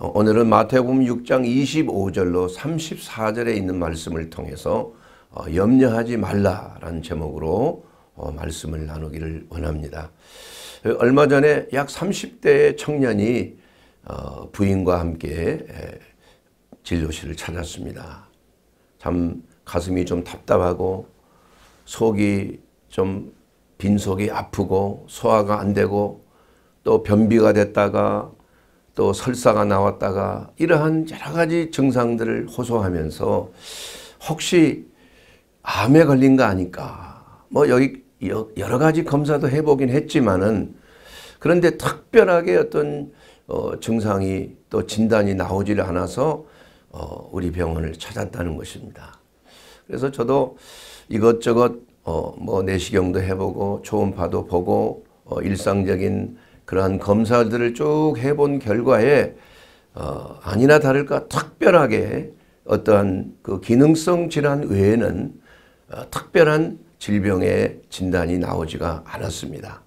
오늘은 마태복음 6장 25절로 34절에 있는 말씀을 통해서 어, 염려하지 말라라는 제목으로 어, 말씀을 나누기를 원합니다. 얼마 전에 약3 0대 청년이 어, 부인과 함께 진료실을 찾았습니다. 참 가슴이 좀 답답하고 속이 좀 빈속이 아프고 소화가 안 되고 또 변비가 됐다가 또 설사가 나왔다가 이러한 여러 가지 증상들을 호소하면서 혹시 암에 걸린 거 아닐까 뭐 여기 여러 가지 검사도 해보긴 했지만은 그런데 특별하게 어떤 어, 증상이 또 진단이 나오질 않아서 어, 우리 병원을 찾았다는 것입니다. 그래서 저도 이것저것 어, 뭐 내시경도 해보고 초음파도 보고 어, 일상적인 그러한 검사들을 쭉 해본 결과에 어, 아니나 다를까 특별하게 어떠한 그 기능성 질환 외에는 어, 특별한 질병의 진단이 나오지가 않았습니다.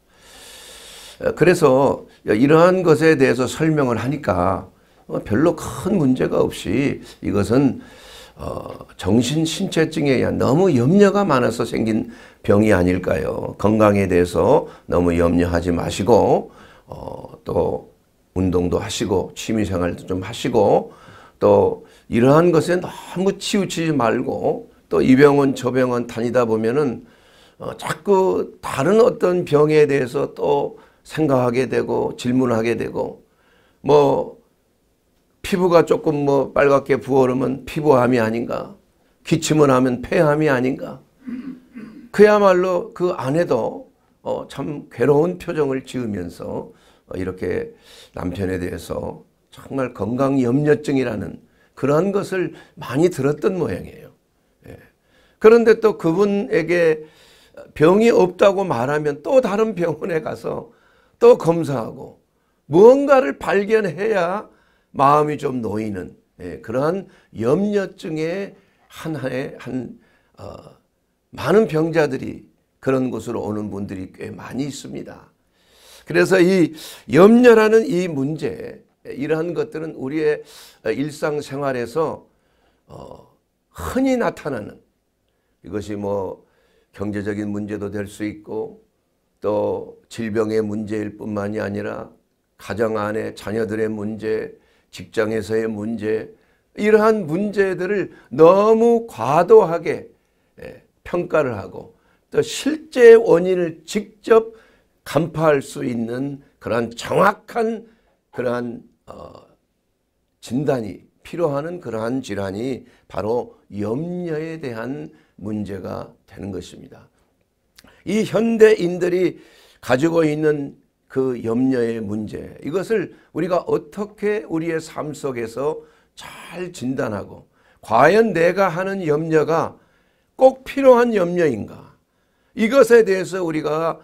어, 그래서 이러한 것에 대해서 설명을 하니까 어, 별로 큰 문제가 없이 이것은 어, 정신신체증에 의한 너무 염려가 많아서 생긴 병이 아닐까요? 건강에 대해서 너무 염려하지 마시고 어, 또 운동도 하시고 취미생활도 좀 하시고 또 이러한 것에 너무 치우치지 말고 또 이 병원 저 병원 다니다 보면은 어, 자꾸 다른 어떤 병에 대해서 또 생각하게 되고 질문하게 되고 뭐 피부가 조금 뭐 빨갛게 부어오르면 피부암이 아닌가 기침을 하면 폐암이 아닌가 그야말로 그 안에도 어, 참 괴로운 표정을 지으면서 어, 이렇게 남편에 대해서 정말 건강 염려증이라는 그러한 것을 많이 들었던 모양이에요. 예. 그런데 또 그분에게 병이 없다고 말하면 또 다른 병원에 가서 또 검사하고 무언가를 발견해야 마음이 좀 놓이는 예, 그러한 염려증의 하나의 한 어, 많은 병자들이 그런 곳으로 오는 분들이 꽤 많이 있습니다. 그래서 이 염려라는 이 문제 이러한 것들은 우리의 일상생활에서 어, 흔히 나타나는 이것이 뭐 경제적인 문제도 될 수 있고 또 질병의 문제일 뿐만이 아니라 가정 안에 자녀들의 문제, 직장에서의 문제 이러한 문제들을 너무 과도하게 예, 평가를 하고 또 실제 원인을 직접 간파할 수 있는 그러한 정확한 그러한 어, 진단이 필요하는 그러한 질환이 바로 염려에 대한 문제가 되는 것입니다. 이 현대인들이 가지고 있는 그 염려의 문제 이것을 우리가 어떻게 우리의 삶 속에서 잘 진단하고 과연 내가 하는 염려가 꼭 필요한 염려인가 이것에 대해서 우리가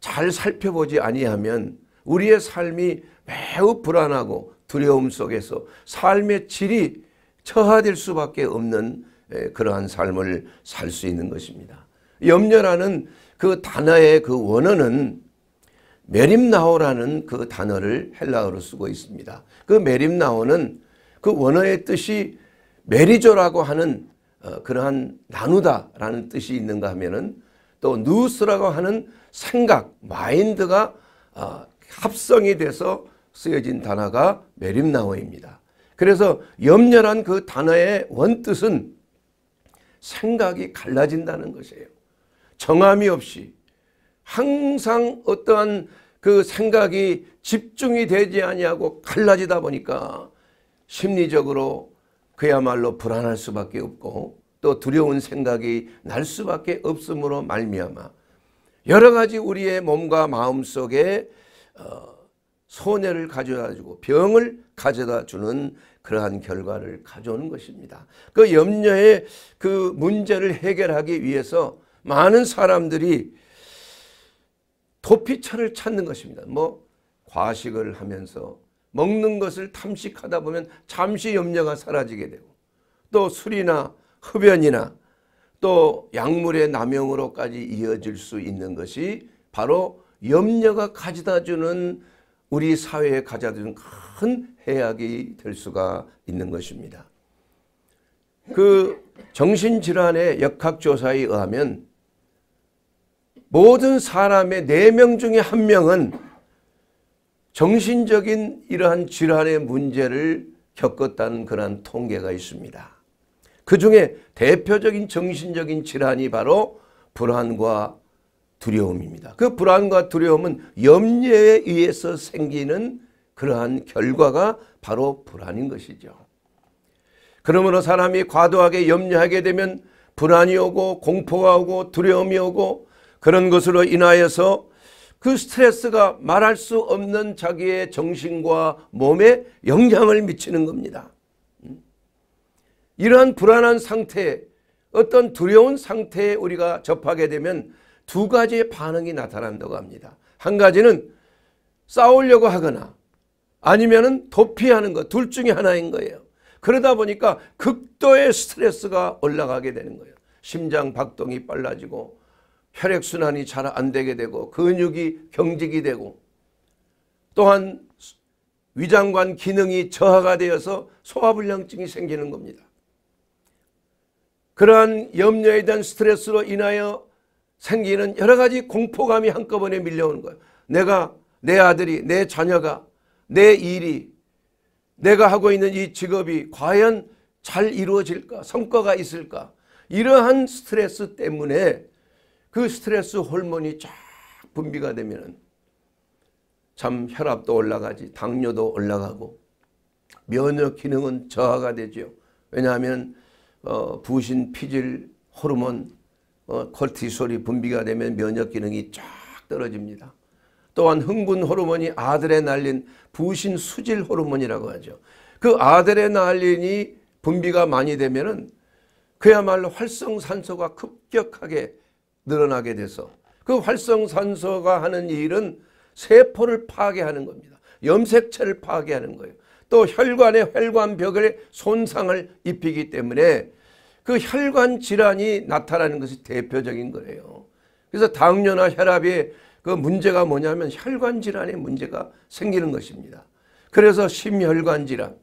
잘 살펴보지 아니하면 우리의 삶이 매우 불안하고 두려움 속에서 삶의 질이 처하될 수밖에 없는 그러한 삶을 살 수 있는 것입니다. 염려라는 그 단어의 그 원어는 메림나오라는 그 단어를 헬라어로 쓰고 있습니다. 그 메림나오는 그 원어의 뜻이 메리조라고 하는 어, 그러한 나누다라는 뜻이 있는가 하면은 또 누스라고 하는 생각, 마인드가 어, 합성이 돼서 쓰여진 단어가 메림나오입니다. 그래서 염려란 그 단어의 원뜻은 생각이 갈라진다는 것이에요. 정함이 없이 항상 어떠한 그 생각이 집중이 되지 아니하고 갈라지다 보니까 심리적으로 그야말로 불안할 수밖에 없고 또 두려운 생각이 날 수밖에 없으므로 말미암아 여러 가지 우리의 몸과 마음 속에 어, 손해를 가져다 주고 병을 가져다 주는 그러한 결과를 가져오는 것입니다. 그 염려의 그 문제를 해결하기 위해서 많은 사람들이 도피처를 찾는 것입니다. 뭐 과식을 하면서 먹는 것을 탐식하다 보면 잠시 염려가 사라지게 되고 또 술이나 흡연이나 또 약물의 남용으로까지 이어질 수 있는 것이 바로 염려가 가져다 주는 우리 사회에 가져다 주는 큰 해악이 될 수가 있는 것입니다. 그 정신질환의 역학조사에 의하면 모든 사람의 4명 중에 1명은 정신적인 이러한 질환의 문제를 겪었다는 그러 통계가 있습니다. 그 중에 대표적인 정신적인 질환이 바로 불안과 두려움입니다. 그 불안과 두려움은 염려에 의해서 생기는 그러한 결과가 바로 불안인 것이죠. 그러므로 사람이 과도하게 염려하게 되면 불안이 오고 공포가 오고 두려움이 오고 그런 것으로 인하여서 그 스트레스가 말할 수 없는 자기의 정신과 몸에 영향을 미치는 겁니다. 이러한 불안한 상태에 어떤 두려운 상태에 우리가 접하게 되면 두 가지의 반응이 나타난다고 합니다. 한 가지는 싸우려고 하거나 아니면은 도피하는 것 둘 중에 하나인 거예요. 그러다 보니까 극도의 스트레스가 올라가게 되는 거예요. 심장 박동이 빨라지고 혈액순환이 잘 안 되게 되고 근육이 경직이 되고 또한 위장관 기능이 저하가 되어서 소화불량증이 생기는 겁니다. 그러한 염려에 대한 스트레스로 인하여 생기는 여러 가지 공포감이 한꺼번에 밀려오는 거예요. 내가 내 아들이 내 자녀가 내 일이 내가 하고 있는 이 직업이 과연 잘 이루어질까 성과가 있을까 이러한 스트레스 때문에 그 스트레스 호르몬이 쫙 분비가 되면 참 혈압도 올라가지 당뇨도 올라가고 면역 기능은 저하가 되죠. 왜냐하면 어, 부신, 피질, 호르몬, 어, 콜티솔이 분비가 되면 면역 기능이 쫙 떨어집니다. 또한 흥분 호르몬이 아드레날린, 부신 수질 호르몬이라고 하죠. 그 아드레날린이 분비가 많이 되면은 그야말로 활성산소가 급격하게 늘어나게 돼서 그 활성산소가 하는 일은 세포를 파괴하는 겁니다. 염색체를 파괴하는 거예요. 또 혈관의 혈관벽을 손상을 입히기 때문에 그 혈관 질환이 나타나는 것이 대표적인 거예요. 그래서 당뇨나 혈압이 그 문제가 뭐냐면 혈관 질환의 문제가 생기는 것입니다. 그래서 심혈관 질환,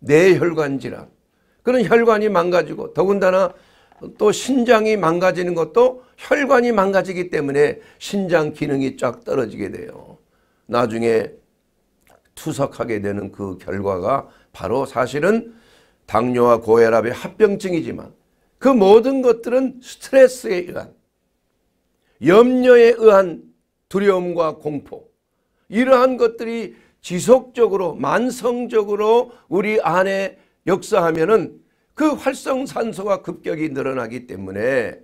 뇌혈관 질환 그런 혈관이 망가지고 더군다나 또 신장이 망가지는 것도 혈관이 망가지기 때문에 신장 기능이 쫙 떨어지게 돼요. 나중에 투석하게 되는 그 결과가 바로 사실은 당뇨와 고혈압의 합병증이지만 그 모든 것들은 스트레스에 의한 염려에 의한 두려움과 공포 이러한 것들이 지속적으로 만성적으로 우리 안에 역사하면은 그 활성산소가 급격히 늘어나기 때문에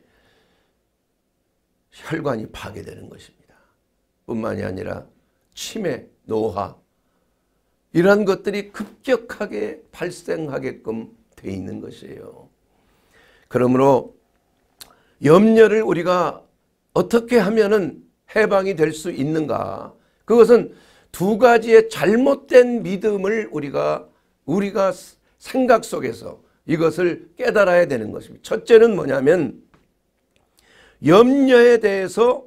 혈관이 파괴되는 것입니다. 뿐만이 아니라 치매, 노화 이러한 것들이 급격하게 발생하게끔 돼 있는 것이에요. 그러므로 염려를 우리가 어떻게 하면은 해방이 될 수 있는가? 그것은 두 가지의 잘못된 믿음을 우리가 우리가 생각 속에서 이것을 깨달아야 되는 것입니다. 첫째는 뭐냐면 염려에 대해서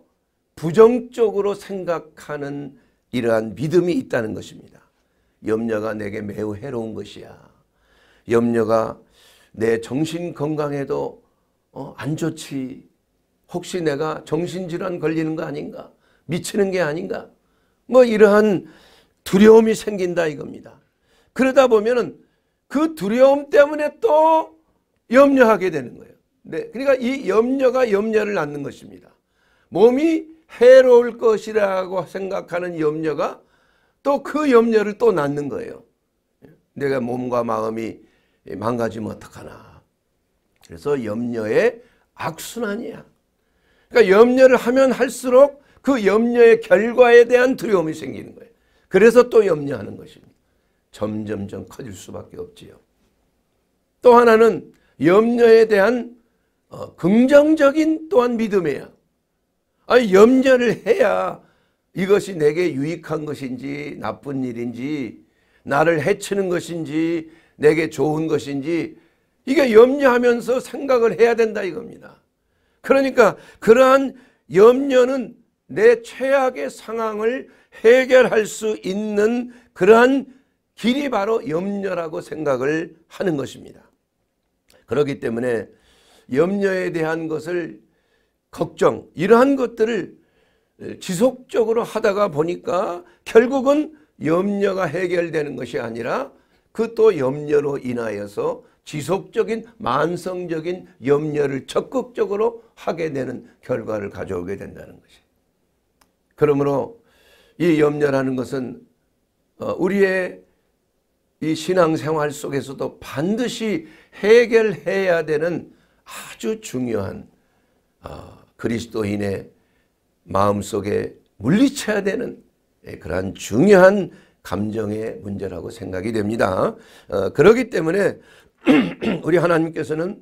부정적으로 생각하는 이러한 믿음이 있다는 것입니다. 염려가 내게 매우 해로운 것이야. 염려가 내 정신 건강에도 어, 안 좋지. 혹시 내가 정신질환 걸리는 거 아닌가? 미치는 게 아닌가? 뭐 이러한 두려움이 생긴다 이겁니다. 그러다 보면은 그 두려움 때문에 또 염려하게 되는 거예요. 네, 그러니까 이 염려가 염려를 낳는 것입니다. 몸이 해로울 것이라고 생각하는 염려가 또그 염려를 또 낳는 거예요. 내가 몸과 마음이 망가지면 어떡하나. 그래서 염려의 악순환이야. 그러니까 염려를 하면 할수록 그 염려의 결과에 대한 두려움이 생기는 거예요. 그래서 또 염려하는 것입니다. 점점점 커질 수밖에 없지요. 또 하나는 염려에 대한 어, 긍정적인 또한 믿음이에요 아, 염려를 해야 이것이 내게 유익한 것인지 나쁜 일인지 나를 해치는 것인지 내게 좋은 것인지 이게 염려하면서 생각을 해야 된다 이겁니다. 그러니까 그러한 염려는 내 최악의 상황을 해결할 수 있는 그러한 길이 바로 염려라고 생각을 하는 것입니다. 그렇기 때문에 염려에 대한 것을 걱정 이러한 것들을 지속적으로 하다가 보니까 결국은 염려가 해결되는 것이 아니라 그 또 염려로 인하여서 지속적인 만성적인 염려를 적극적으로 하게 되는 결과를 가져오게 된다는 것이. 그러므로 이 염려라는 것은 어, 우리의 이 신앙생활 속에서도 반드시 해결해야 되는 아주 중요한 아, 그리스도인의 마음속에 물리쳐야 되는 예, 그러한 중요한 감정의 문제라고 생각이 됩니다. 어, 그러기 때문에 우리 하나님께서는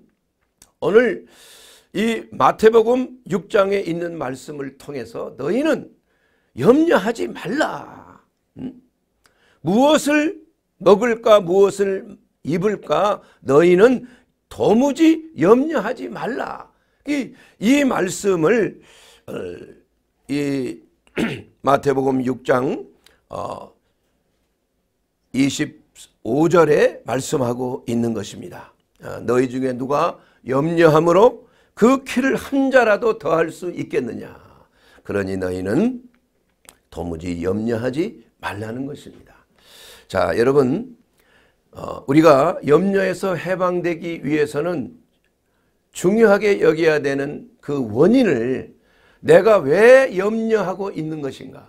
오늘 이 마태복음 6장에 있는 말씀을 통해서 너희는 염려하지 말라. 음? 무엇을 먹을까 무엇을 입을까 너희는 도무지 염려하지 말라. 이, 이 말씀을 어, 이 마태복음 6장 어 25절에 말씀하고 있는 것입니다. 어, 너희 중에 누가 염려함으로 그 키를 한 자라도 더할 수 있겠느냐. 그러니 너희는 도무지 염려하지 말라는 것입니다. 자 여러분 어, 우리가 염려에서 해방되기 위해서는 중요하게 여겨야 되는 그 원인을 내가 왜 염려하고 있는 것인가?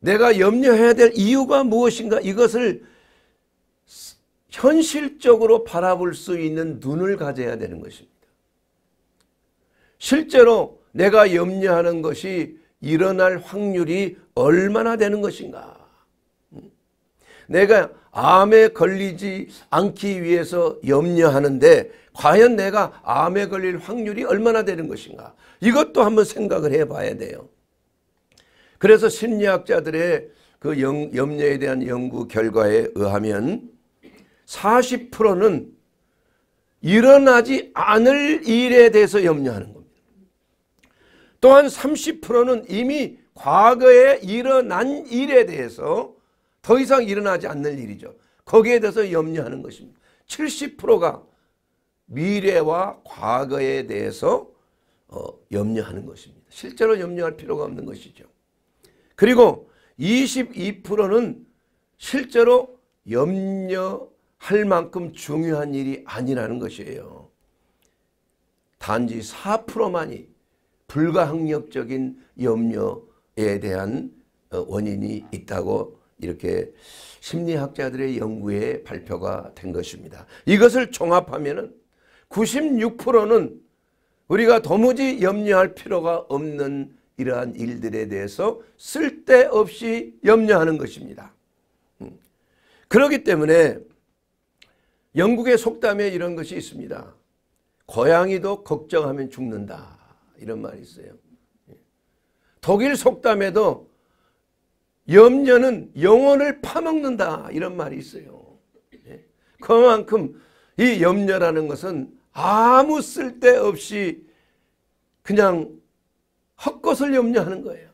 내가 염려해야 될 이유가 무엇인가? 이것을 현실적으로 바라볼 수 있는 눈을 가져야 되는 것입니다. 실제로 내가 염려하는 것이 일어날 확률이 얼마나 되는 것인가? 내가 암에 걸리지 않기 위해서 염려하는데 과연 내가 암에 걸릴 확률이 얼마나 되는 것인가 이것도 한번 생각을 해봐야 돼요. 그래서 심리학자들의 그 영, 염려에 대한 연구 결과에 의하면 40%는 일어나지 않을 일에 대해서 염려하는 겁니다. 또한 30%는 이미 과거에 일어난 일에 대해서 더 이상 일어나지 않는 일이죠. 거기에 대해서 염려하는 것입니다. 70%가 미래와 과거에 대해서 어, 염려하는 것입니다. 실제로 염려할 필요가 없는 것이죠. 그리고 22%는 실제로 염려할 만큼 중요한 일이 아니라는 것이에요. 단지 4%만이 불가항력적인 염려에 대한 어, 원인이 있다고 이렇게 심리학자들의 연구에 발표가 된 것입니다. 이것을 종합하면 96%는 우리가 도무지 염려할 필요가 없는 이러한 일들에 대해서 쓸데없이 염려하는 것입니다. 음. 그렇기 때문에 영국의 속담에 이런 것이 있습니다. 고양이도 걱정하면 죽는다. 이런 말이 있어요. 예. 독일 속담에도 염려는 영혼을 파먹는다 이런 말이 있어요. 예? 그만큼 이 염려라는 것은 아무 쓸데없이 그냥 헛것을 염려하는 거예요.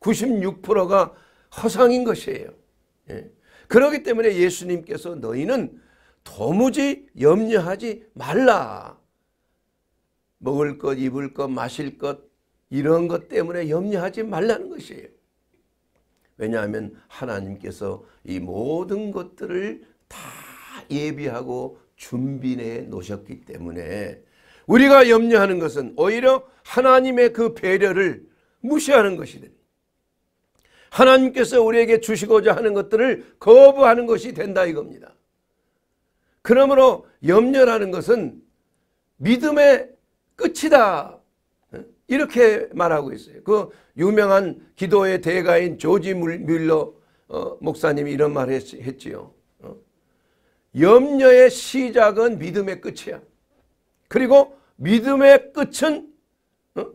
96%가 허상인 것이에요. 예? 그러기 때문에 예수님께서 너희는 도무지 염려하지 말라. 먹을 것, 입을 것, 마실 것 이런 것 때문에 염려하지 말라는 것이에요. 왜냐하면 하나님께서 이 모든 것들을 다 예비하고 준비해 놓으셨기 때문에 우리가 염려하는 것은 오히려 하나님의 그 배려를 무시하는 것이 됩니다. 하나님께서 우리에게 주시고자 하는 것들을 거부하는 것이 된다 이겁니다. 그러므로 염려라는 것은 믿음의 끝이다 이렇게 말하고 있어요. 그 유명한 기도의 대가인 조지 뮬러 어, 목사님이 이런 말을 했지요. 어. 염려의 시작은 믿음의 끝이야. 그리고 믿음의 끝은 어?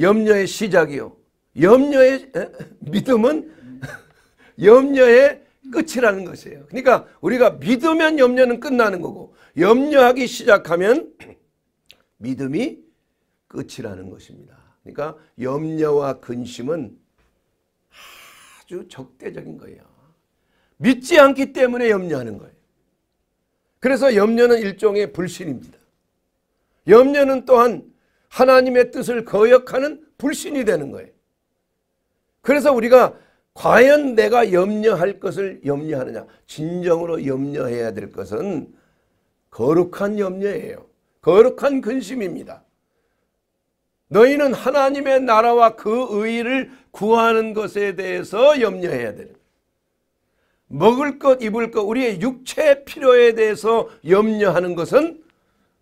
염려의 시작이요. 염려의 에? 믿음은 염려의 끝이라는 것이에요. 그러니까 우리가 믿으면 염려는 끝나는 거고 염려하기 시작하면 믿음이 끝이라는 것입니다. 그러니까 염려와 근심은 아주 적대적인 거예요. 믿지 않기 때문에 염려하는 거예요. 그래서 염려는 일종의 불신입니다. 염려는 또한 하나님의 뜻을 거역하는 불신이 되는 거예요. 그래서 우리가 과연 내가 염려할 것을 염려하느냐. 진정으로 염려해야 될 것은 거룩한 염려예요. 거룩한 근심입니다. 너희는 하나님의 나라와 그 의의를 구하는 것에 대해서 염려해야 됩니다. 먹을 것, 입을 것, 우리의 육체의 필요에 대해서 염려하는 것은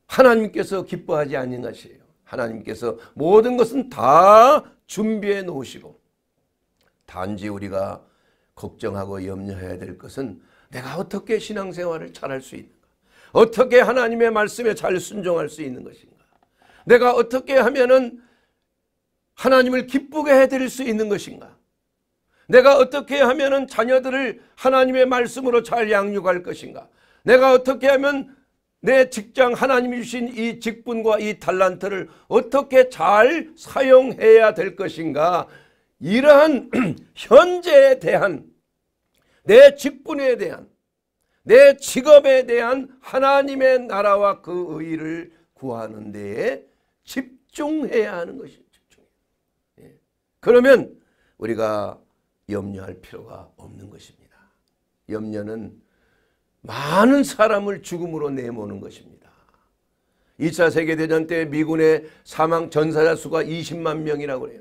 하나님께서 기뻐하지 않는 것이에요. 하나님께서 모든 것은 다 준비해 놓으시고 단지 우리가 걱정하고 염려해야 될 것은 내가 어떻게 신앙생활을 잘 할 수 있는가 어떻게 하나님의 말씀에 잘 순종할 수 있는 것인 내가 어떻게 하면은 하나님을 기쁘게 해드릴 수 있는 것인가? 내가 어떻게 하면은 자녀들을 하나님의 말씀으로 잘 양육할 것인가? 내가 어떻게 하면 내 직장 하나님이 주신 이 직분과 이 달란트를 어떻게 잘 사용해야 될 것인가 이러한 현재에 대한 내 직분에 대한 내 직업에 대한 하나님의 나라와 그 의의를 구하는 데에 집중해야 하는 것이 집중. 예. 그러면 우리가 염려할 필요가 없는 것입니다. 염려는 많은 사람을 죽음으로 내모는 것입니다. 2차 세계대전 때 미군의 사망 전사자 수가 20만 명이라고 해요.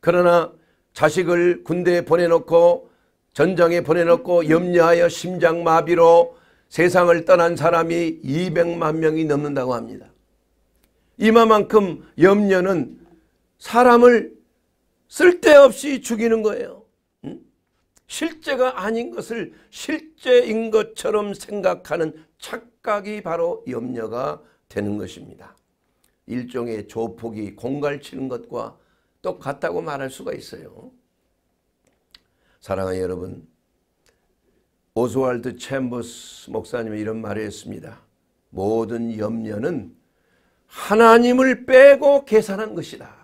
그러나 자식을 군대에 보내놓고 전장에 보내놓고 염려하여 심장마비로 세상을 떠난 사람이 200만 명이 넘는다고 합니다. 이마만큼 염려는 사람을 쓸데없이 죽이는 거예요. 실제가 아닌 것을 실제인 것처럼 생각하는 착각이 바로 염려가 되는 것입니다. 일종의 조폭이 공갈치는 것과 똑같다고 말할 수가 있어요. 사랑하는 여러분 오스왈드 챔버스 목사님이 이런 말을 했습니다. 모든 염려는 하나님을 빼고 계산한 것이다.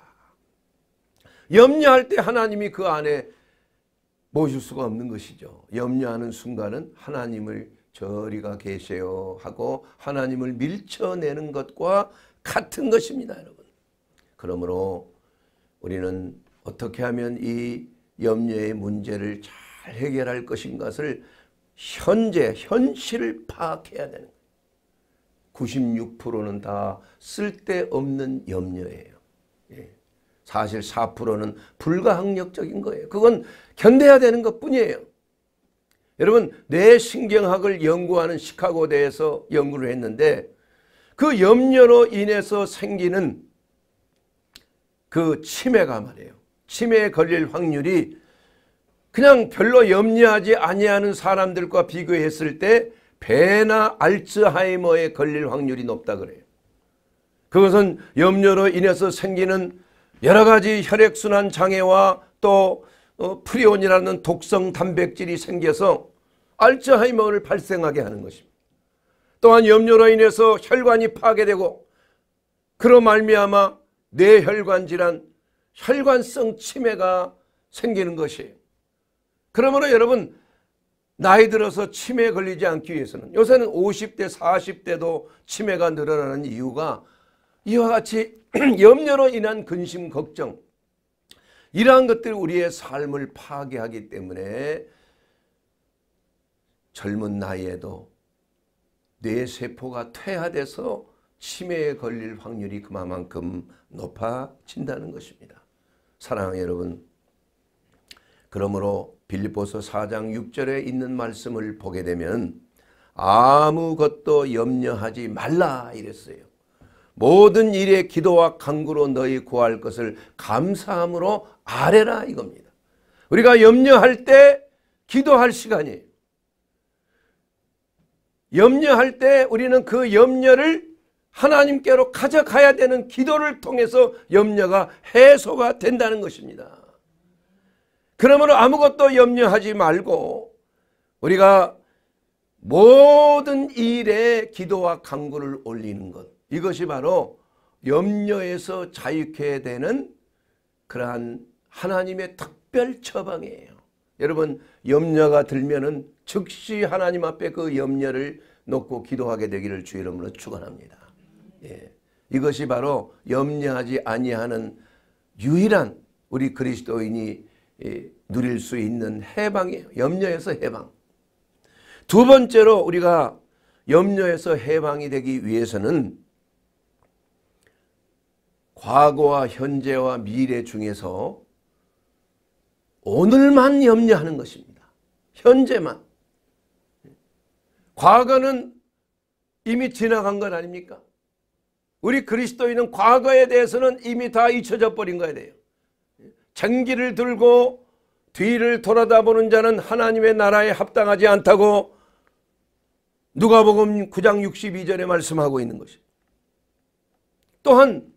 염려할 때 하나님이 그 안에 모실 수가 없는 것이죠. 염려하는 순간은 하나님을 저리가 계세요 하고 하나님을 밀쳐내는 것과 같은 것입니다. 여러분. 그러므로 우리는 어떻게 하면 이 염려의 문제를 잘 해결할 것인가를 현재 현실을 파악해야 되는 96%는 다 쓸데없는 염려예요. 예. 사실 4%는 불가항력적인 거예요. 그건 견뎌야 되는 것뿐이에요. 여러분 뇌신경학을 연구하는 시카고대에서 연구를 했는데 그 염려로 인해서 생기는 그 치매가 말이에요. 치매에 걸릴 확률이 그냥 별로 염려하지 아니하는 사람들과 비교했을 때 배나 알츠하이머에 걸릴 확률이 높다 그래요. 그것은 염려로 인해서 생기는 여러 가지 혈액순환 장애와 또 어, 프리온이라는 독성 단백질이 생겨서 알츠하이머를 발생하게 하는 것입니다. 또한 염려로 인해서 혈관이 파괴되고 그로 말미암아 뇌혈관 질환, 혈관성 치매가 생기는 것이에요. 그러므로 여러분 나이 들어서 치매에 걸리지 않기 위해서는 요새는 50대 40대도 치매가 늘어나는 이유가 이와 같이 염려로 인한 근심 걱정 이러한 것들 이 우리의 삶을 파괴하기 때문에 젊은 나이에도 뇌세포가 퇴화돼서 치매에 걸릴 확률이 그만큼 높아진다는 것입니다. 사랑하는 여러분 그러므로 빌리보서 4장 6절에 있는 말씀을 보게 되면 아무것도 염려하지 말라 이랬어요. 모든 일에 기도와 간구로 너희 구할 것을 감사함으로 아뢰라 이겁니다. 우리가 염려할 때 기도할 시간이에요. 염려할 때 우리는 그 염려를 하나님께로 가져가야 되는 기도를 통해서 염려가 해소가 된다는 것입니다. 그러므로 아무것도 염려하지 말고 우리가 모든 일에 기도와 강구를 올리는 것 이것이 바로 염려에서 자유케 되는 그러한 하나님의 특별 처방이에요. 여러분 염려가 들면은 즉시 하나님 앞에 그 염려를 놓고 기도하게 되기를 주 이름으로 축원합니다. 예. 이것이 바로 염려하지 아니하는 유일한 우리 그리스도인이 누릴 수 있는 해방이에요. 염려에서 해방. 두 번째로 우리가 염려에서 해방이 되기 위해서는 과거와 현재와 미래 중에서 오늘만 염려하는 것입니다. 현재만. 과거는 이미 지나간 것 아닙니까? 우리 그리스도인은 과거에 대해서는 이미 다 잊혀져 버린 거야 돼요. 장기를 들고 뒤를 돌아다보는 자는 하나님의 나라에 합당하지 않다고 누가복음 9장 62절에 말씀하고 있는 것이 또한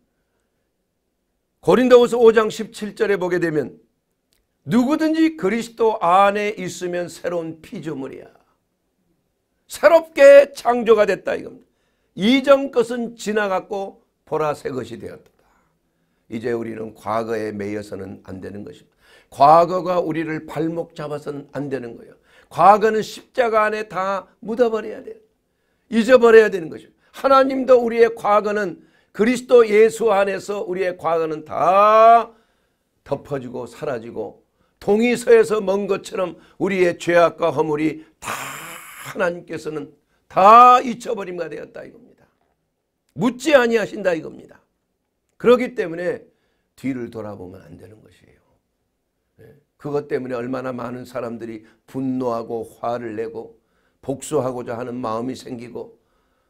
고린도후서 5장 17절에 보게 되면 누구든지 그리스도 안에 있으면 새로운 피조물이야. 새롭게 창조가 됐다 이겁니다. 이전 것은 지나갔고 보라 새 것이 되었다. 이제 우리는 과거에 매여서는 안 되는 것입니다. 과거가 우리를 발목 잡아서는 안 되는 거예요. 과거는 십자가 안에 다 묻어버려야 돼요. 잊어버려야 되는 것이죠. 하나님도 우리의 과거는 그리스도 예수 안에서 우리의 과거는 다 덮어지고 사라지고 동의서에서 먼 것처럼 우리의 죄악과 허물이 다 하나님께서는 다 잊혀버림과 되었다 이겁니다. 묻지 아니하신다 이겁니다. 그렇기 때문에 뒤를 돌아보면 안 되는 것이에요. 예? 그것 때문에 얼마나 많은 사람들이 분노하고 화를 내고 복수하고자 하는 마음이 생기고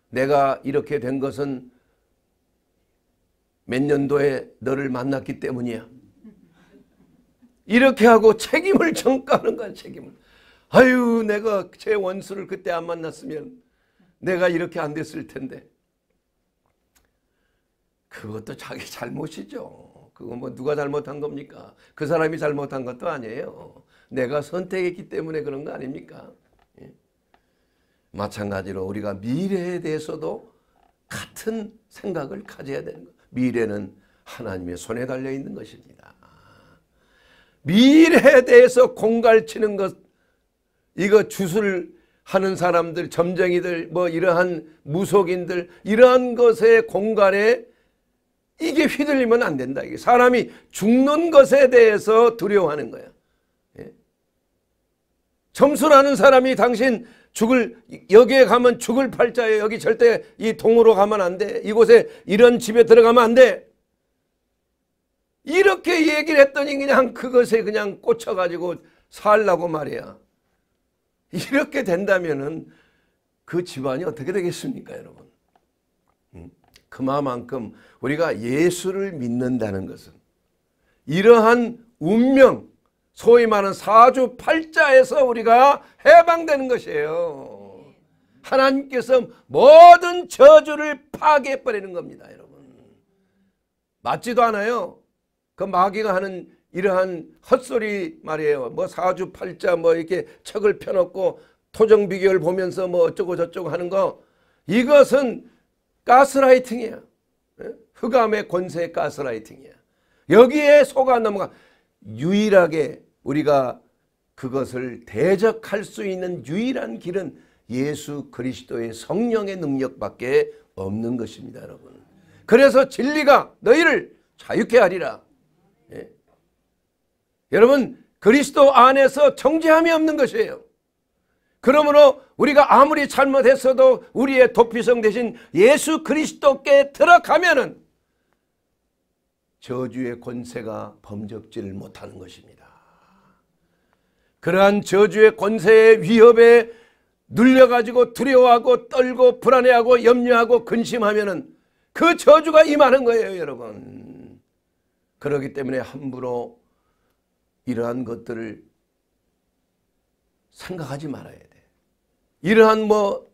내가 이렇게 된 것은 몇 년도에 너를 만났기 때문이야. 이렇게 하고 책임을 전가하는 거야 책임을. 아유 내가 제 원수를 그때 안 만났으면 내가 이렇게 안 됐을 텐데. 그것도 자기 잘못이죠. 그거 뭐 누가 잘못한 겁니까? 그 사람이 잘못한 것도 아니에요. 내가 선택했기 때문에 그런 거 아닙니까? 예. 마찬가지로 우리가 미래에 대해서도 같은 생각을 가져야 되는 거 미래는 하나님의 손에 달려 있는 것입니다. 미래에 대해서 공갈치는 것, 이거 주술 하는 사람들, 점쟁이들, 뭐 이러한 무속인들, 이러한 것의 공갈에 이게 휘둘리면 안 된다. 이게 사람이 죽는 것에 대해서 두려워하는 거야. 예. 점수라는 사람이 당신 죽을 여기에 가면 죽을 팔자에 여기 절대 이 동으로 가면 안 돼. 이곳에 이런 집에 들어가면 안 돼. 이렇게 얘기를 했더니 그냥 그것에 그냥 꽂혀가지고 살라고 말이야. 이렇게 된다면은 그 집안이 어떻게 되겠습니까, 여러분? 그만큼 마 우리가 예수를 믿는다는 것은 이러한 운명, 소위 말하는 사주 팔자에서 우리가 해방되는 것이에요. 하나님께서 모든 저주를 파괴해버리는 겁니다. 여러분. 맞지도 않아요. 그 마귀가 하는 이러한 헛소리 말이에요. 뭐 사주 팔자 뭐 이렇게 책을 펴놓고 토정 비결 보면서 뭐 어쩌고 저쩌고 하는 거 이것은 가스라이팅이야. 예? 흑암의 권세 가스라이팅이야. 여기에 속아 넘어가 유일하게 우리가 그것을 대적할 수 있는 유일한 길은 예수 그리스도의 성령의 능력밖에 없는 것입니다 여러분. 그래서 진리가 너희를 자유케 하리라. 예. 여러분 그리스도 안에서 정죄함이 없는 것이에요. 그러므로 우리가 아무리 잘못했어도 우리의 도피성 대신 예수 그리스도께 들어가면은 저주의 권세가 범접지를 못하는 것입니다. 그러한 저주의 권세의 위협에 눌려가지고 두려워하고 떨고 불안해하고 염려하고 근심하면은 그 저주가 임하는 거예요, 여러분. 그러기 때문에 함부로 이러한 것들을 생각하지 말아야 돼. 이러한 뭐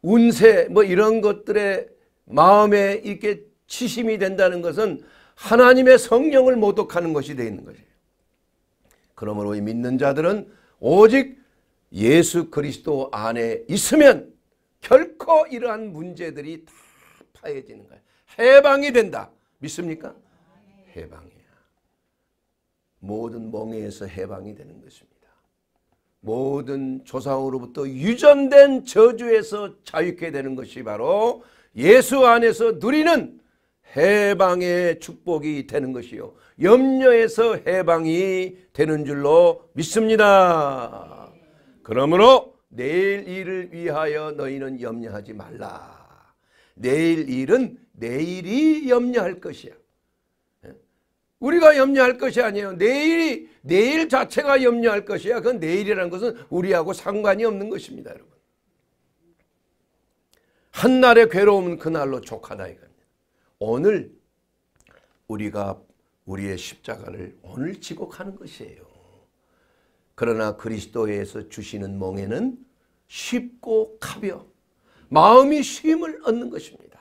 운세 뭐 이런 것들에 마음에 이렇게 치심이 된다는 것은 하나님의 성령을 모독하는 것이 되어 있는 것이에요. 그러므로 이 믿는 자들은 오직 예수 그리스도 안에 있으면 결코 이러한 문제들이 다 파해지는 거예요. 해방이 된다. 믿습니까? 해방이야. 모든 멍에에서 해방이 되는 것입니다. 모든 조상으로부터 유전된 저주에서 자유케 되는 것이 바로 예수 안에서 누리는 해방의 축복이 되는 것이요. 염려에서 해방이 되는 줄로 믿습니다. 그러므로 내일 일을 위하여 너희는 염려하지 말라. 내일 일은 내일이 염려할 것이야. 우리가 염려할 것이 아니에요. 내일이 내일 자체가 염려할 것이야. 그건 내일이라는 것은 우리하고 상관이 없는 것입니다, 여러분. 한 날의 괴로움은 그 날로 족하다 이겁니다. 오늘 우리가 우리의 십자가를 오늘 지고 가는 것이에요. 그러나 그리스도에서 주시는 멍에는 쉽고 가벼 마음이 쉼을 얻는 것입니다.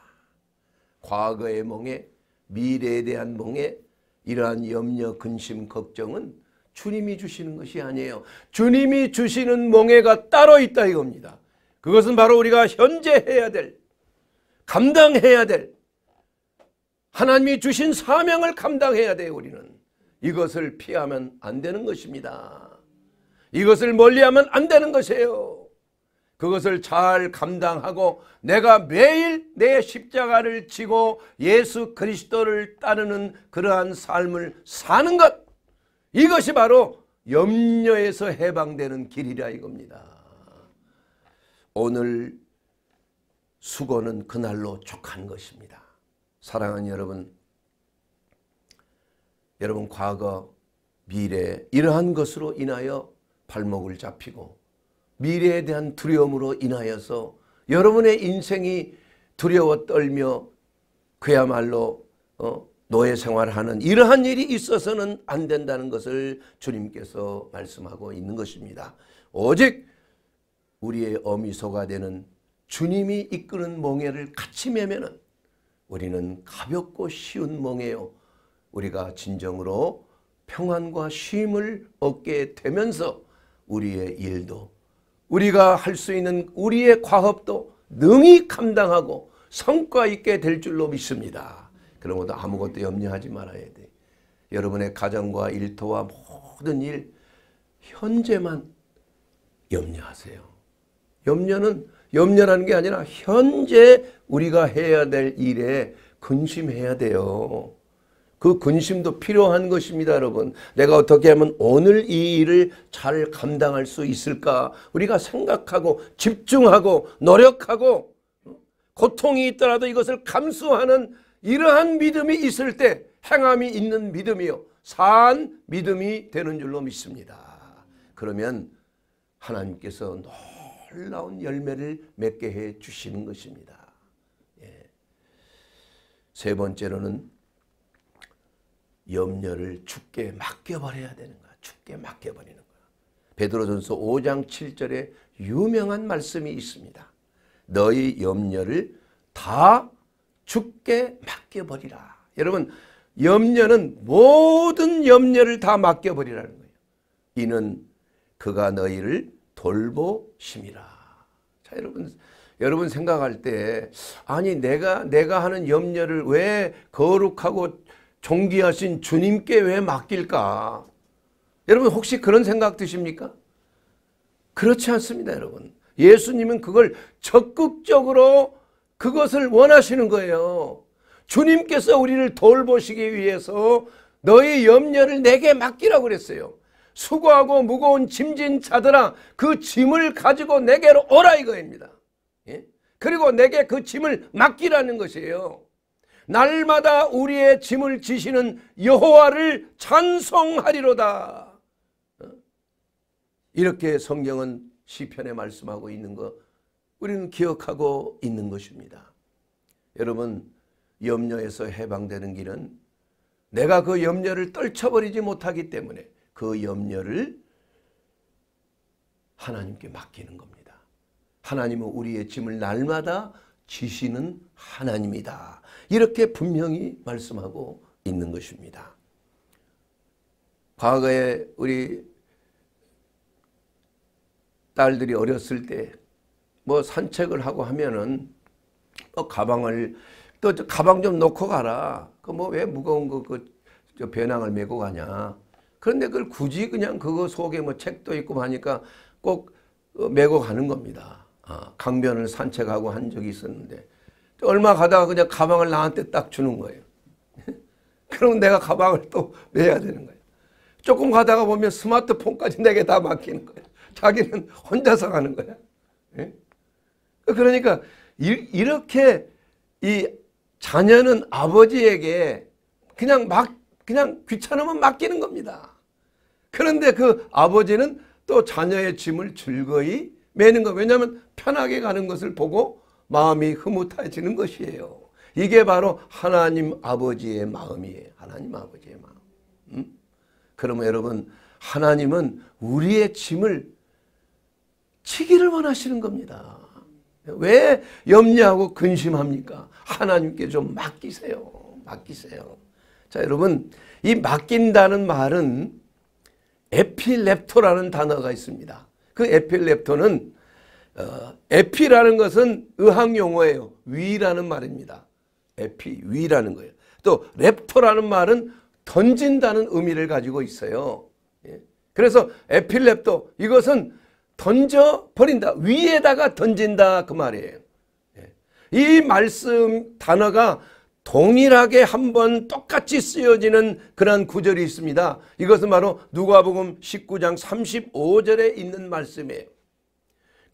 과거의 멍에 미래에 대한 멍에 이러한 염려, 근심, 걱정은 주님이 주시는 것이 아니에요. 주님이 주시는 몽해가 따로 있다 이겁니다. 그것은 바로 우리가 현재 해야 될, 감당해야 될, 하나님이 주신 사명을 감당해야 돼요, 우리는. 이것을 피하면 안 되는 것입니다. 이것을 멀리하면 안 되는 것이에요. 그것을 잘 감당하고 내가 매일 내 십자가를 지고 예수 그리스도를 따르는 그러한 삶을 사는 것 이것이 바로 염려에서 해방되는 길이라 이겁니다. 오늘 수고는 그날로 촉한 것입니다. 사랑하는 여러분 여러분 과거 미래 이러한 것으로 인하여 발목을 잡히고 미래에 대한 두려움으로 인하여서 여러분의 인생이 두려워 떨며 그야말로 어, 노예 생활하는 이러한 일이 있어서는 안 된다는 것을 주님께서 말씀하고 있는 것입니다. 오직 우리의 어미소가 되는 주님이 이끄는 몽해를 같이 매면 우리는 가볍고 쉬운 몽해요. 우리가 진정으로 평안과 쉼을 얻게 되면서 우리의 일도 우리가 할 수 있는 우리의 과업도 능히 감당하고 성과 있게 될 줄로 믿습니다. 그런 것도 아무것도 염려하지 말아야 돼. 여러분의 가정과 일터와 모든 일 현재만 염려하세요. 염려는 염려라는 게 아니라 현재 우리가 해야 될 일에 근심해야 돼요. 그 근심도 필요한 것입니다, 여러분. 내가 어떻게 하면 오늘 이 일을 잘 감당할 수 있을까? 우리가 생각하고 집중하고 노력하고 고통이 있더라도 이것을 감수하는 이러한 믿음이 있을 때 행함이 있는 믿음이요. 산 믿음이 되는 줄로 믿습니다. 그러면 하나님께서 놀라운 열매를 맺게 해 주시는 것입니다. 예. 세 번째로는 염려를 주게 맡겨버려야 되는 거야. 주께 맡겨버리는 거야. 베드로전서 5장 7절에 유명한 말씀이 있습니다. 너희 염려를 다 주께 맡겨버리라. 여러분 염려는 모든 염려를 다 맡겨버리라는 거예요. 이는 그가 너희를 돌보심이라. 자 여러분 여러분 생각할 때 아니 내가 내가 하는 염려를 왜 거룩하고 존귀하신 주님께 왜 맡길까? 여러분 혹시 그런 생각 드십니까? 그렇지 않습니다 여러분. 예수님은 그걸 적극적으로 그것을 원하시는 거예요. 주님께서 우리를 돌보시기 위해서 너희 염려를 내게 맡기라고 그랬어요. 수고하고 무거운 짐진 자들아 그 짐을 가지고 내게로 오라 이거입니다. 예? 그리고 내게 그 짐을 맡기라는 것이에요. 날마다 우리의 짐을 지시는 여호와를 찬송하리로다. 이렇게 성경은 시편에 말씀하고 있는 것 우리는 기억하고 있는 것입니다. 여러분 염려에서 해방되는 길은 내가 그 염려를 떨쳐버리지 못하기 때문에 그 염려를 하나님께 맡기는 겁니다. 하나님은 우리의 짐을 날마다 지시는 하나님이다. 이렇게 분명히 말씀하고 있는 것입니다. 과거에 우리 딸들이 어렸을 때 뭐 산책을 하고 하면은 뭐 가방을 또 가방 좀 놓고 가라. 그 뭐 왜 무거운 거 그 배낭을 메고 가냐. 그런데 그걸 굳이 그냥 그거 속에 뭐 책도 있고 하니까 꼭 어, 메고 가는 겁니다. 아, 강변을 산책하고 한 적이 있었는데 얼마 가다가 그냥 가방을 나한테 딱 주는 거예요. 그럼 내가 가방을 또 내야 되는 거예요. 조금 가다가 보면 스마트폰까지 내게 다 맡기는 거예요. 자기는 혼자서 가는 거야. 예? 그러니까 이, 렇게이 자녀는 아버지에게 그냥 막 그냥 귀찮으면 맡기는 겁니다. 그런데 그 아버지는 또 자녀의 짐을 즐거이 매는 거. 왜냐하면 편하게 가는 것을 보고 마음이 흐뭇해지는 것이에요. 이게 바로 하나님 아버지의 마음이에요. 하나님 아버지의 마음. 음? 그러면 여러분 하나님은 우리의 짐을 치기를 원하시는 겁니다. 왜 염려하고 근심합니까? 하나님께 좀 맡기세요. 맡기세요. 자 여러분 이 맡긴다는 말은 에필랩토라는 단어가 있습니다. 그 에필랩토는 어, 에피라는 것은 의학 용어예요. 위라는 말입니다. 에피, 위라는 거예요. 또 랩토라는 말은 던진다는 의미를 가지고 있어요. 예. 그래서 에필랩도 이것은 던져 버린다. 위에다가 던진다 그 말이에요. 예. 이 말씀 단어가 동일하게 한 번 똑같이 쓰여지는 그런 구절이 있습니다. 이것은 바로 누가복음 19장 35절에 있는 말씀이에요.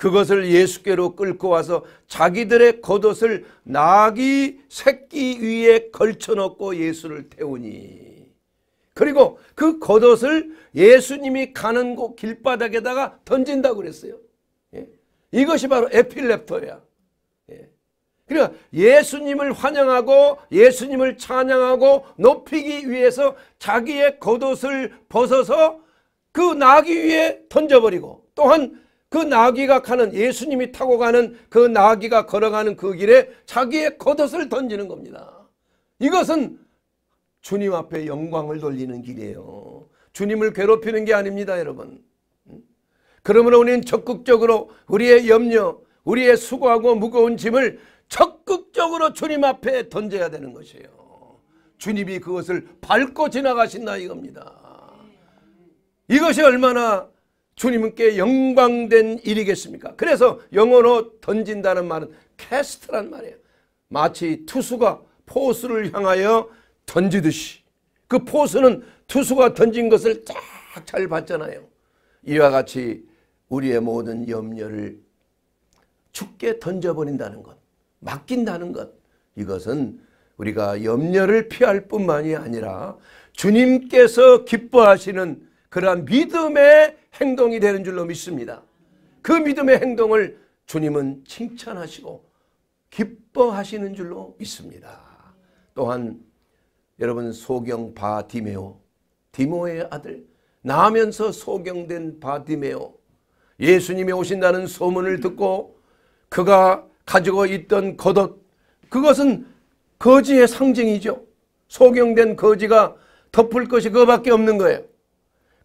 그것을 예수께로 끌고 와서 자기들의 겉옷을 나귀 새끼 위에 걸쳐놓고 예수를 태우니 그리고 그 겉옷을 예수님이 가는 곳 길바닥에다가 던진다고 그랬어요. 예? 이것이 바로 에필랩터야. 예. 그러니까 예수님을 환영하고 예수님을 찬양하고 높이기 위해서 자기의 겉옷을 벗어서 그 나귀 위에 던져버리고 또한 그 나귀가 가는 예수님이 타고 가는 그 나귀가 걸어가는 그 길에 자기의 겉옷을 던지는 겁니다. 이것은 주님 앞에 영광을 돌리는 길이에요. 주님을 괴롭히는 게 아닙니다 여러분. 그러므로 우리는 적극적으로 우리의 염려 우리의 수고하고 무거운 짐을 적극적으로 주님 앞에 던져야 되는 것이에요. 주님이 그것을 밟고 지나가신다 이겁니다. 이것이 얼마나 주님께 영광된 일이겠습니까? 그래서 영어로 던진다는 말은 캐스트란 말이에요. 마치 투수가 포수를 향하여 던지듯이 그 포수는 투수가 던진 것을 쫙 잘 봤잖아요. 이와 같이 우리의 모든 염려를 죽게 던져버린다는 것, 맡긴다는 것 이것은 우리가 염려를 피할 뿐만이 아니라 주님께서 기뻐하시는 그러한 믿음의 행동이 되는 줄로 믿습니다. 그 믿음의 행동을 주님은 칭찬하시고 기뻐하시는 줄로 믿습니다. 또한 여러분 소경 바디메오 디모의 아들 나면서 소경된 바디메오 예수님이 오신다는 소문을 듣고 그가 가지고 있던 겉옷 그것은 거지의 상징이죠. 소경된 거지가 덮을 것이 그밖에 없는 거예요.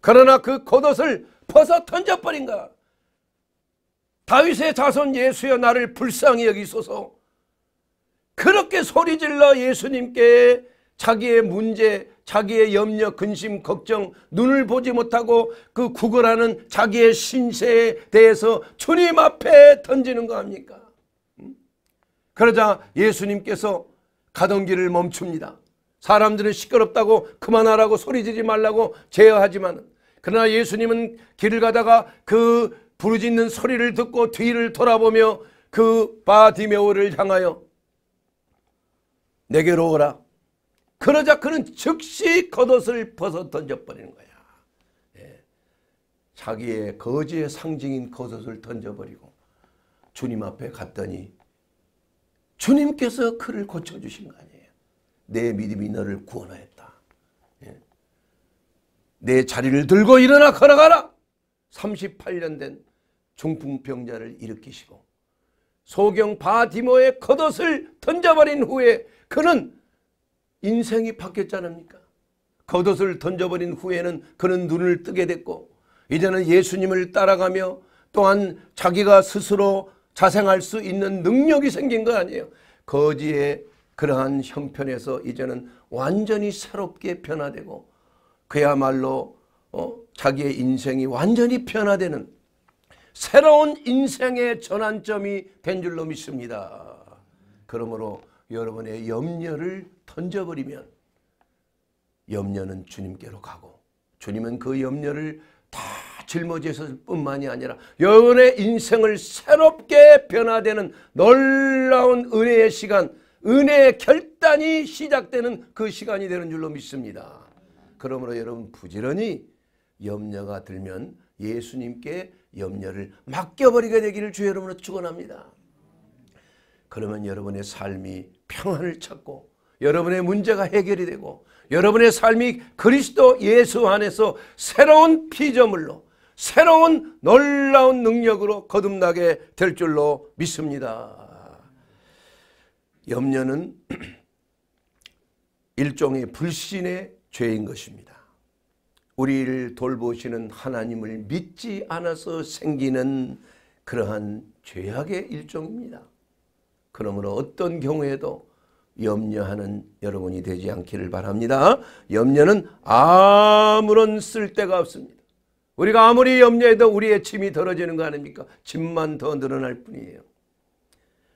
그러나 그 겉옷을 벗어 던져버린가. 다윗의 자손 예수여 나를 불쌍히 여기소서. 그렇게 소리질러 예수님께 자기의 문제, 자기의 염려, 근심, 걱정, 눈을 보지 못하고 그 구걸하는 자기의 신세에 대해서 주님 앞에 던지는 거 아닙니까? 그러자 예수님께서 가던 길을 멈춥니다. 사람들은 시끄럽다고 그만하라고 소리 지지 말라고 제어하지만 그러나 예수님은 길을 가다가 그 부르짖는 소리를 듣고 뒤를 돌아보며 그 바디메오를 향하여 내게로 오라. 그러자 그는 즉시 겉옷을 벗어 던져버리는 거야. 예. 자기의 거지의 상징인 겉옷을 던져버리고 주님 앞에 갔더니 주님께서 그를 고쳐주신 거야. 내 믿음이 너를 구원하였다. 예. 내 자리를 들고 일어나 걸어가라. 38년 된 중풍병자를 일으키시고 소경 바디모의 겉옷을 던져버린 후에 그는 인생이 바뀌었지 않습니까? 겉옷을 던져버린 후에는 그는 눈을 뜨게 됐고 이제는 예수님을 따라가며 또한 자기가 스스로 자생할 수 있는 능력이 생긴 거 아니에요. 거지의 그러한 형편에서 이제는 완전히 새롭게 변화되고 그야말로 어? 자기의 인생이 완전히 변화되는 새로운 인생의 전환점이 된 줄로 믿습니다. 그러므로 여러분의 염려를 던져버리면 염려는 주님께로 가고 주님은 그 염려를 다 짊어지셨을 뿐만이 아니라 여러분의 인생을 새롭게 변화되는 놀라운 은혜의 시간 은혜의 결단이 시작되는 그 시간이 되는 줄로 믿습니다. 그러므로 여러분 부지런히 염려가 들면 예수님께 염려를 맡겨버리게 되기를 주의 이름으로 축원합니다. 그러면 여러분의 삶이 평안을 찾고 여러분의 문제가 해결이 되고 여러분의 삶이 그리스도 예수 안에서 새로운 피조물로 새로운 놀라운 능력으로 거듭나게 될 줄로 믿습니다. 염려는 일종의 불신의 죄인 것입니다. 우리를 돌보시는 하나님을 믿지 않아서 생기는 그러한 죄악의 일종입니다. 그러므로 어떤 경우에도 염려하는 여러분이 되지 않기를 바랍니다. 염려는 아무런 쓸데가 없습니다. 우리가 아무리 염려해도 우리의 짐이 덜어지는 거 아닙니까? 짐만 더 늘어날 뿐이에요.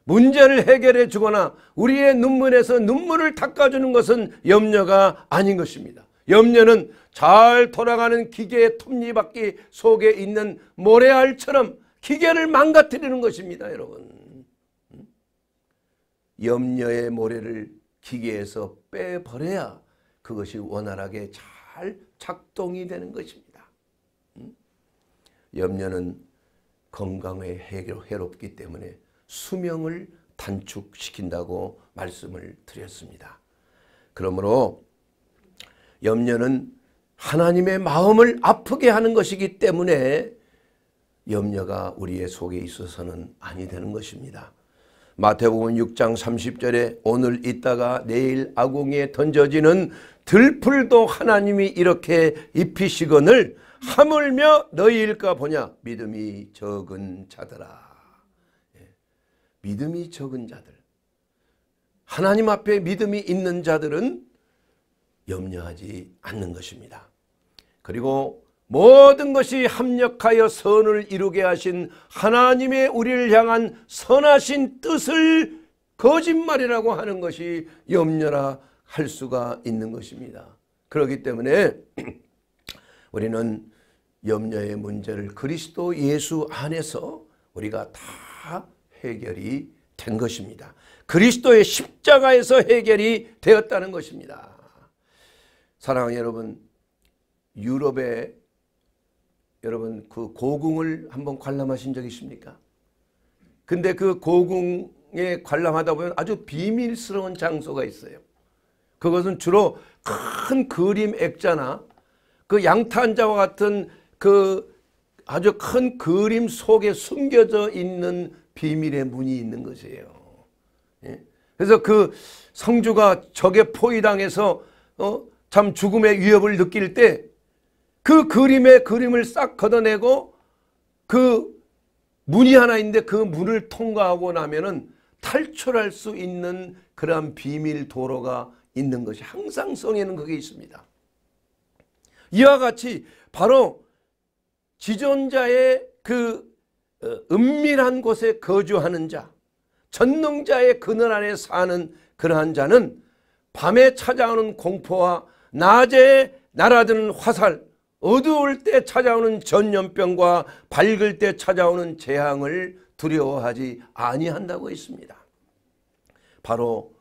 문제를 해결해 주거나 우리의 눈물에서 눈물을 닦아주는 것은 염려가 아닌 것입니다. 염려는 잘 돌아가는 기계의 톱니바퀴 속에 있는 모래알처럼 기계를 망가뜨리는 것입니다. 여러분. 염려의 모래를 기계에서 빼버려야 그것이 원활하게 잘 작동이 되는 것입니다. 음? 염려는 건강에 해롭기 때문에 수명을 단축시킨다고 말씀을 드렸습니다. 그러므로 염려는 하나님의 마음을 아프게 하는 것이기 때문에 염려가 우리의 속에 있어서는 아니 되는 것입니다. 마태복음 6장 30절에 오늘 있다가 내일 아궁이에 던져지는 들풀도 하나님이 이렇게 입히시거늘 하물며 너희일까 보냐 믿음이 적은 자들아 믿음이 적은 자들 하나님 앞에 믿음이 있는 자들은 염려하지 않는 것입니다. 그리고 모든 것이 합력하여 선을 이루게 하신 하나님의 우리를 향한 선하신 뜻을 거짓말이라고 하는 것이 염려라 할 수가 있는 것입니다. 그렇기 때문에 우리는 염려의 문제를 그리스도 예수 안에서 우리가 다 해결이 된 것입니다. 그리스도의 십자가에서 해결이 되었다는 것입니다. 사랑하는 여러분, 유럽에 여러분 그 고궁을 한번 관람하신 적 있습니까? 근데 그 고궁에 관람하다 보면 아주 비밀스러운 장소가 있어요. 그것은 주로 큰 그림 액자나 그 양탄자와 같은 그 아주 큰 그림 속에 숨겨져 있는 비밀의 문이 있는 것이에요. 예? 그래서 그 성주가 적의 포위당해서 어? 참 죽음의 위협을 느낄 때 그 그림의 그림을 싹 걷어내고 그 문이 하나 있는데 그 문을 통과하고 나면은 탈출할 수 있는 그러한 비밀 도로가 있는 것이 항상 성에는 그게 있습니다. 이와 같이 바로 지존자의 그 어, 은밀한 곳에 거주하는 자, 전능자의 그늘 안에 사는 그러한 자는 밤에 찾아오는 공포와 낮에 날아드는 화살, 어두울 때 찾아오는 전염병과 밝을 때 찾아오는 재앙을 두려워하지 아니한다고 했습니다. 바로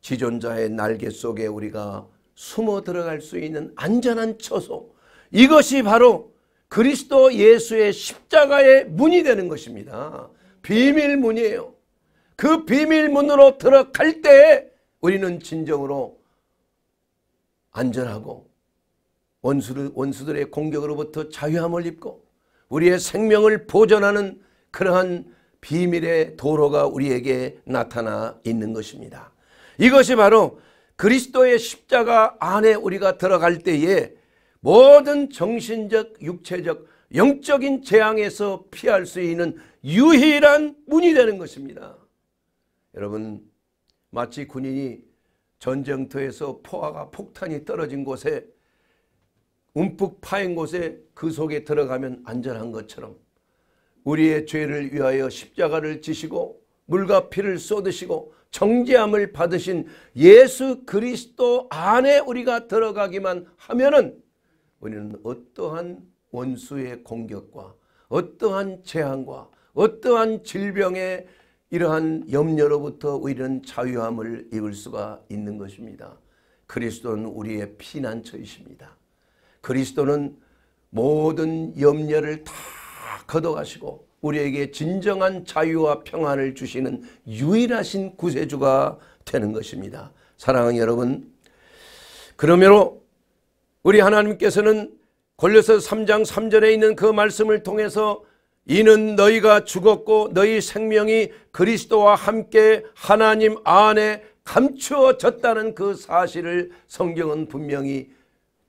지존자의 날개 속에 우리가 숨어 들어갈 수 있는 안전한 처소 이것이 바로 그리스도 예수의 십자가의 문이 되는 것입니다. 비밀문이에요. 그 비밀문으로 들어갈 때 우리는 진정으로 안전하고 원수들, 원수들의 공격으로부터 자유함을 입고 우리의 생명을 보전하는 그러한 비밀의 도로가 우리에게 나타나 있는 것입니다. 이것이 바로 그리스도의 십자가 안에 우리가 들어갈 때에 모든 정신적, 육체적, 영적인 재앙에서 피할 수 있는 유일한 문이 되는 것입니다. 여러분 마치 군인이 전쟁터에서 포화가 폭탄이 떨어진 곳에 움푹 파인 곳에 그 속에 들어가면 안전한 것처럼 우리의 죄를 위하여 십자가를 지시고 물과 피를 쏟으시고 정죄함을 받으신 예수 그리스도 안에 우리가 들어가기만 하면은 우리는 어떠한 원수의 공격과 어떠한 재앙과 어떠한 질병의 이러한 염려로부터 우리는 자유함을 입을 수가 있는 것입니다. 그리스도는 우리의 피난처이십니다. 그리스도는 모든 염려를 다 걷어가시고 우리에게 진정한 자유와 평안을 주시는 유일하신 구세주가 되는 것입니다. 사랑하는 여러분 그러므로 우리 하나님께서는 골려서 3장 3절에 있는 그 말씀을 통해서 이는 너희가 죽었고 너희 생명이 그리스도와 함께 하나님 안에 감추어졌다는 그 사실을 성경은 분명히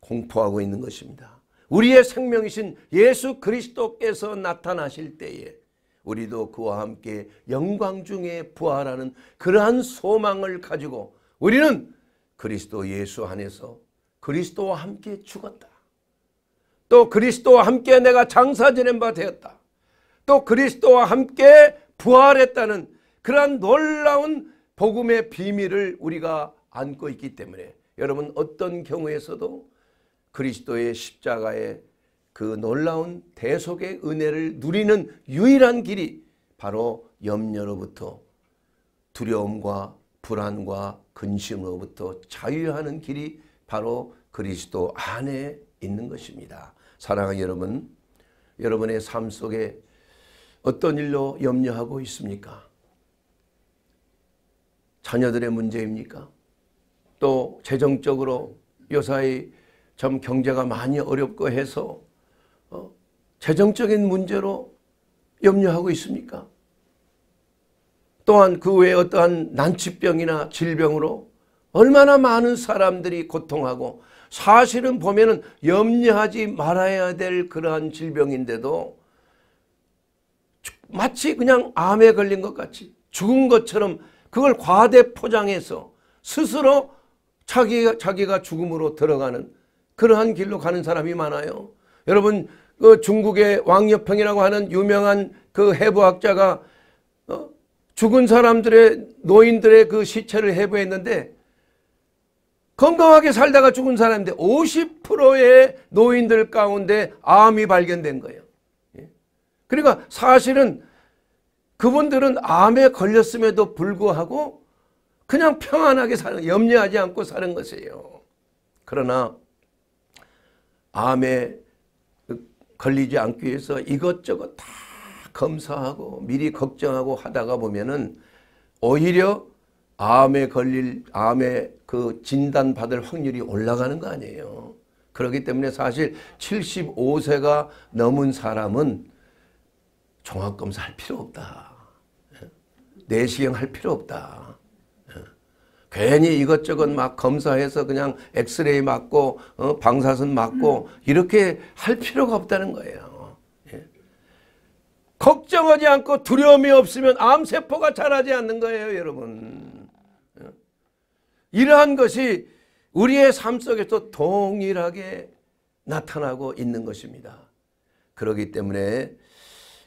공포하고 있는 것입니다. 우리의 생명이신 예수 그리스도께서 나타나실 때에 우리도 그와 함께 영광 중에 부활하는 그러한 소망을 가지고 우리는 그리스도 예수 안에서 그리스도와 함께 죽었다. 또 그리스도와 함께 내가 장사 지낸 바 되었다. 또 그리스도와 함께 부활했다는 그러한 놀라운 복음의 비밀을 우리가 안고 있기 때문에 여러분 어떤 경우에서도 그리스도의 십자가의 그 놀라운 대속의 은혜를 누리는 유일한 길이 바로 염려로부터 두려움과 불안과 근심으로부터 자유하는 길이 바로 그리스도 안에 있는 것입니다. 사랑하는 여러분, 여러분의 삶 속에 어떤 일로 염려하고 있습니까? 자녀들의 문제입니까? 또 재정적으로 요사이 참 경제가 많이 어렵고 해서 어, 재정적인 문제로 염려하고 있습니까? 또한 그 외에 어떠한 난치병이나 질병으로 얼마나 많은 사람들이 고통하고 사실은 보면은 염려하지 말아야 될 그러한 질병인데도 마치 그냥 암에 걸린 것 같이 죽은 것처럼 그걸 과대 포장해서 스스로 자기가, 자기가 죽음으로 들어가는 그러한 길로 가는 사람이 많아요. 여러분 그 중국의 왕여평이라고 하는 유명한 그 해부학자가 어? 죽은 사람들의 노인들의 그 시체를 해부했는데 건강하게 살다가 죽은 사람인데 50%의 노인들 가운데 암이 발견된 거예요. 예. 그러니까 사실은 그분들은 암에 걸렸음에도 불구하고 그냥 평안하게 사는 염려하지 않고 사는 것이에요. 그러나 암에 걸리지 않기 위해서 이것저것 다 검사하고 미리 걱정하고 하다가 보면은 오히려 암에 걸릴 암에 그 진단받을 확률이 올라가는 거 아니에요. 그렇기 때문에 사실 75세가 넘은 사람은 종합검사 할 필요 없다. 내시경 예? 할 필요 없다. 예? 괜히 이것저것 막 검사해서 그냥 엑스레이 맞고 어, 방사선 맞고 이렇게 할 필요가 없다는 거예요. 예. 걱정하지 않고 두려움이 없으면 암세포가 자라지 않는 거예요 여러분. 이러한 것이 우리의 삶 속에서 동일하게 나타나고 있는 것입니다. 그렇기 때문에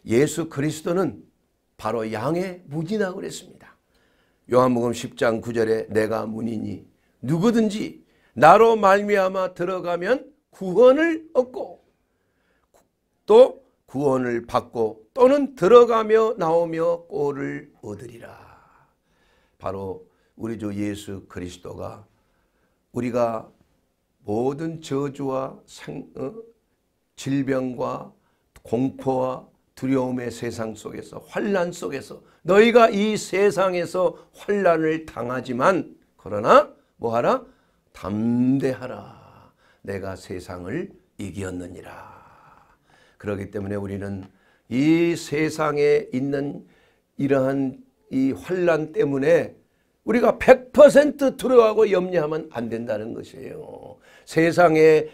예수 그리스도는 바로 양의 문이라고 그랬습니다. 요한복음 10장 9절에 내가 문이니 누구든지 나로 말미암아 들어가면 구원을 얻고 또 구원을 받고 또는 들어가며 나오며 꼴을 얻으리라. 바로 우리 주 예수 그리스도가 우리가 모든 저주와 생, 어? 질병과 공포와 두려움의 세상 속에서 환란 속에서 너희가 이 세상에서 환란을 당하지만 그러나 뭐하라? 담대하라. 내가 세상을 이겼느니라 그렇기 때문에 우리는 이 세상에 있는 이러한 이 환란 때문에 우리가 100% 두려워하고 염려하면 안 된다는 것이에요. 세상에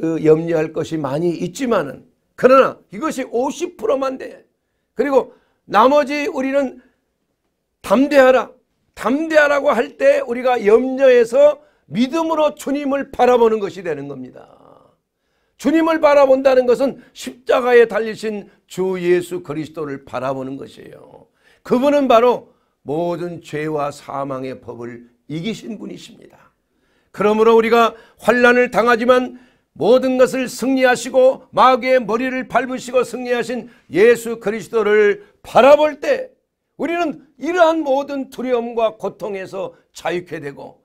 그, 염려할 것이 많이 있지만은 그러나 이것이 50%만 돼. 그리고 나머지 우리는 담대하라. 담대하라고 할 때 우리가 염려해서 믿음으로 주님을 바라보는 것이 되는 겁니다. 주님을 바라본다는 것은 십자가에 달리신 주 예수 그리스도를 바라보는 것이에요. 그분은 바로 모든 죄와 사망의 법을 이기신 분이십니다. 그러므로 우리가 환란을 당하지만 모든 것을 승리하시고 마귀의 머리를 밟으시고 승리하신 예수 그리스도를 바라볼 때 우리는 이러한 모든 두려움과 고통에서 자유케 되고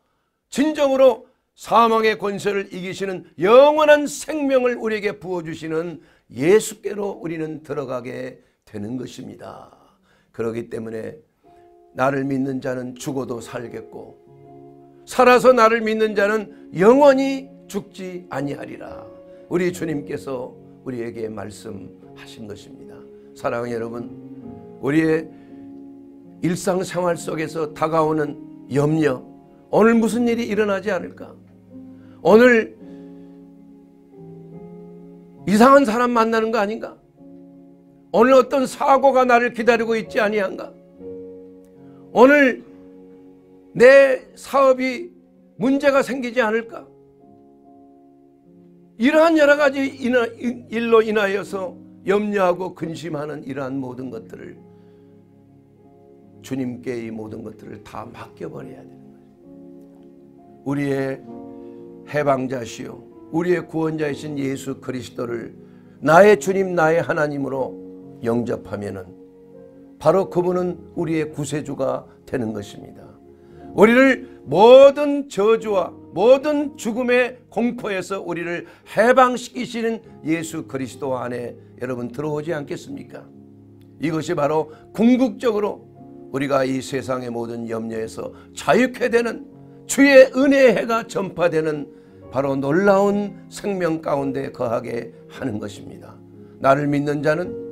진정으로 사망의 권세를 이기시는 영원한 생명을 우리에게 부어주시는 예수께로 우리는 들어가게 되는 것입니다. 그렇기 때문에 나를 믿는 자는 죽어도 살겠고 살아서 나를 믿는 자는 영원히 죽지 아니하리라. 우리 주님께서 우리에게 말씀하신 것입니다. 사랑하는 여러분, 우리의 일상생활 속에서 다가오는 염려, 오늘 무슨 일이 일어나지 않을까? 오늘 이상한 사람 만나는 거 아닌가? 오늘 어떤 사고가 나를 기다리고 있지 아니한가? 오늘 내 사업이 문제가 생기지 않을까? 이러한 여러 가지 일로 인하여서 염려하고 근심하는 이러한 모든 것들을 주님께 이 모든 것들을 다 맡겨버려야 되는 거예요. 우리의 해방자시요 우리의 구원자이신 예수 그리스도를 나의 주님 나의 하나님으로 영접하면은 바로 그분은 우리의 구세주가 되는 것입니다. 우리를 모든 저주와 모든 죽음의 공포에서 우리를 해방시키시는 예수 그리스도 안에 여러분 들어오지 않겠습니까? 이것이 바로 궁극적으로 우리가 이 세상의 모든 염려에서 자유케 되는 주의 은혜의 해가 전파되는 바로 놀라운 생명 가운데 거하게 하는 것입니다. 나를 믿는 자는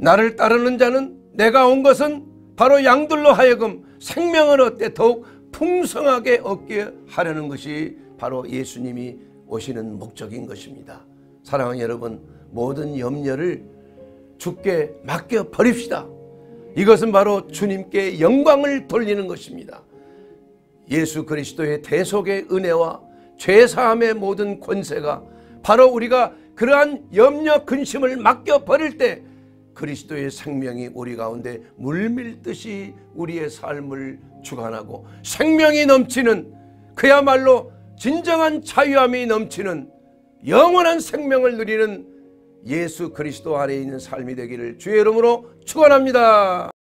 나를 따르는 자는 내가 온 것은 바로 양들로 하여금 생명을 얻되 더욱 풍성하게 얻게 하려는 것이 바로 예수님이 오시는 목적인 것입니다. 사랑하는 여러분, 모든 염려를 주께 맡겨 버립시다. 이것은 바로 주님께 영광을 돌리는 것입니다. 예수 그리스도의 대속의 은혜와 죄사함의 모든 권세가 바로 우리가 그러한 염려 근심을 맡겨 버릴 때 그리스도의 생명이 우리 가운데 물밀듯이 우리의 삶을 주관하고 생명이 넘치는 그야말로 진정한 자유함이 넘치는 영원한 생명을 누리는 예수 그리스도 안에 있는 삶이 되기를 주의 이름으로 축원합니다.